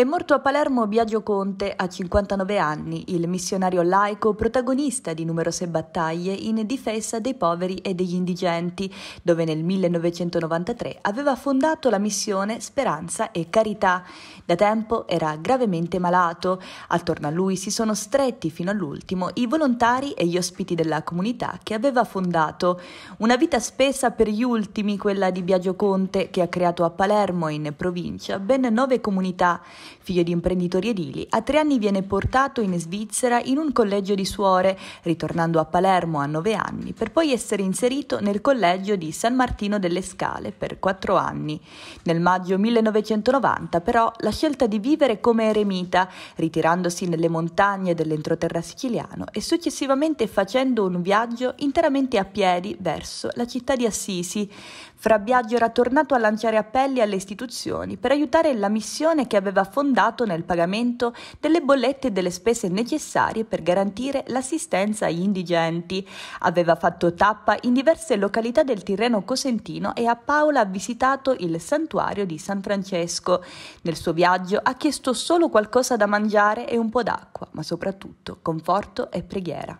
È morto a Palermo Biagio Conte a 59 anni, il missionario laico protagonista di numerose battaglie in difesa dei poveri e degli indigenti, dove nel 1993 aveva fondato la missione Speranza e Carità. Da tempo era gravemente malato. Attorno a lui si sono stretti fino all'ultimo i volontari e gli ospiti della comunità che aveva fondato. Una vita spesa per gli ultimi, quella di Biagio Conte, che ha creato a Palermo in provincia ben nove comunità Figlio di imprenditori edili, a tre anni viene portato in Svizzera in un collegio di suore, ritornando a Palermo a nove anni, per poi essere inserito nel collegio di San Martino delle Scale per quattro anni. Nel maggio 1990, però, la scelta di vivere come eremita, ritirandosi nelle montagne dell'entroterra siciliano e successivamente facendo un viaggio interamente a piedi verso la città di Assisi. Fra Biagio era tornato a lanciare appelli alle istituzioni per aiutare la missione che aveva fondato fondato nel pagamento delle bollette e delle spese necessarie per garantire l'assistenza agli indigenti. Aveva fatto tappa in diverse località del Tirreno Cosentino e a Paola ha visitato il santuario di San Francesco. Nel suo viaggio ha chiesto solo qualcosa da mangiare e un po' d'acqua, ma soprattutto conforto e preghiera.